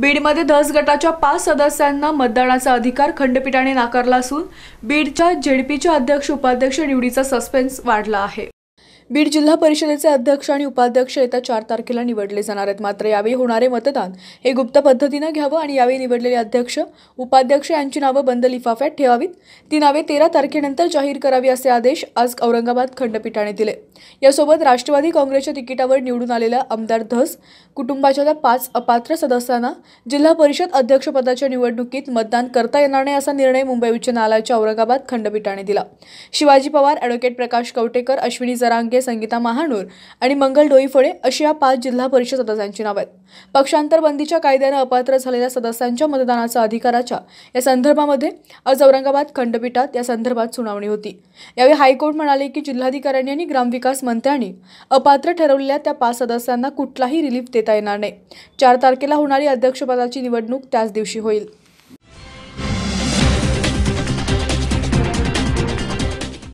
बीडमध्ये धस गटाच्या पाच सदस्यांना मतदानाचा अधिकार खंडपीठाने नाकारला असून बीडच्या झेडपीच्या अध्यक्ष उपाध्यक्ष निवडीचा सस्पेन्स वाढला आहे बीड जिल्हा परिषदेचे अध्यक्ष आणि उपाध्यक्ष येत्या चार तारखेला निवडले जाणार आहेत मात्र यावेळी होणारे मतदान हे गुप्त पद्धतीनं घ्यावं आणि यावेळी निवडलेले अध्यक्ष उपाध्यक्ष यांची नावं बंद लिफाफ्यात ठेवावीत ती नावे तेरा तारखेनंतर जाहीर करावी असे आदेश आज औरंगाबाद खंडपीठाने दिले यासोबत राष्ट्रवादी काँग्रेसच्या तिकिटावर निवडून आलेल्या आमदार धस कुटुंबाच्या पाच अपात्र सदस्यांना जिल्हा परिषद अध्यक्षपदाच्या निवडणुकीत मतदान करता येणार नाही असा निर्णय मुंबई उच्च न्यायालयाच्या औरंगाबाद खंडपीठाने दिला शिवाजी पवार ॲडव्होकेट प्रकाश कवटेकर अश्विनी जरांगे संगीता महानूर आणि मंगल डोईफळे अशी या पाच जिल्हा परिषद सदस्यांची नावं आहेत पक्षांतर बंदीच्या कायद्याने अपात्र झालेल्या सदस्यांच्या मतदानाचा अधिकाराच्या या संदर्भामध्ये आज औरंगाबाद खंडपीठात या संदर्भात सुनावणी होती यावेळी हायकोर्ट म्हणाले की जिल्हाधिकाऱ्यांनी आणि ग्रामविकास मंत्र्यांनी अपात्र ठरवलेल्या त्या पाच सदस्यांना कुठलाही रिलीफ देता येणार नाही चार तारखेला होणारी अध्यक्षपदाची निवडणूक त्याच दिवशी होईल